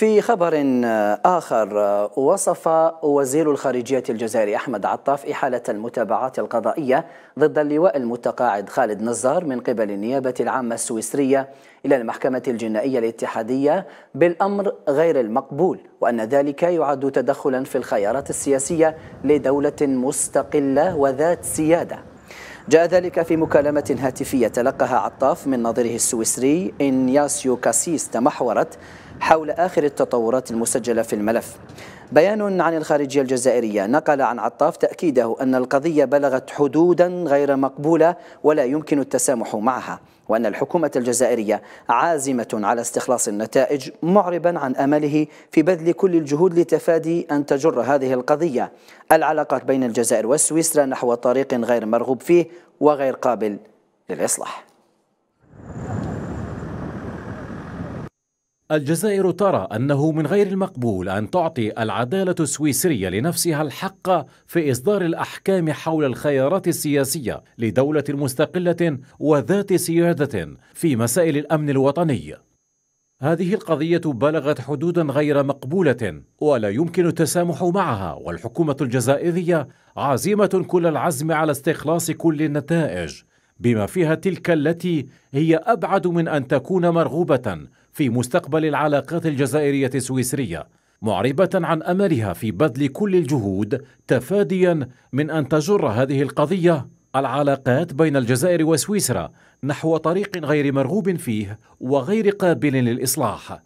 في خبر آخر وصف وزير الخارجية الجزائري أحمد عطاف إحالة المتابعات القضائية ضد اللواء المتقاعد خالد نزار من قبل النيابة العامة السويسرية إلى المحكمة الجنائية الاتحادية بالأمر غير المقبول وأن ذلك يعد تدخلا في الخيارات السياسية لدولة مستقلة وذات سيادة جاء ذلك في مكالمة هاتفية تلقها عطاف من ناظره السويسري إنياسيو كاسيس تمحورت حول آخر التطورات المسجلة في الملف بيان عن الخارجية الجزائرية نقل عن عطاف تأكيده أن القضية بلغت حدودا غير مقبولة ولا يمكن التسامح معها وأن الحكومة الجزائرية عازمة على استخلاص النتائج معربا عن أمله في بذل كل الجهود لتفادي أن تجر هذه القضية العلاقات بين الجزائر وسويسرا نحو طريق غير مرغوب فيه وغير قابل للإصلاح الجزائر ترى أنه من غير المقبول أن تعطي العدالة السويسرية لنفسها الحق في إصدار الأحكام حول الخيارات السياسية لدولة مستقلة وذات سيادة في مسائل الأمن الوطني. هذه القضية بلغت حدودا غير مقبولة ولا يمكن التسامح معها والحكومة الجزائرية عزيمة كل العزم على استخلاص كل النتائج بما فيها تلك التي هي ابعد من ان تكون مرغوبه في مستقبل العلاقات الجزائريه السويسريه معربه عن املها في بذل كل الجهود تفاديا من ان تجر هذه القضيه العلاقات بين الجزائر وسويسرا نحو طريق غير مرغوب فيه وغير قابل للاصلاح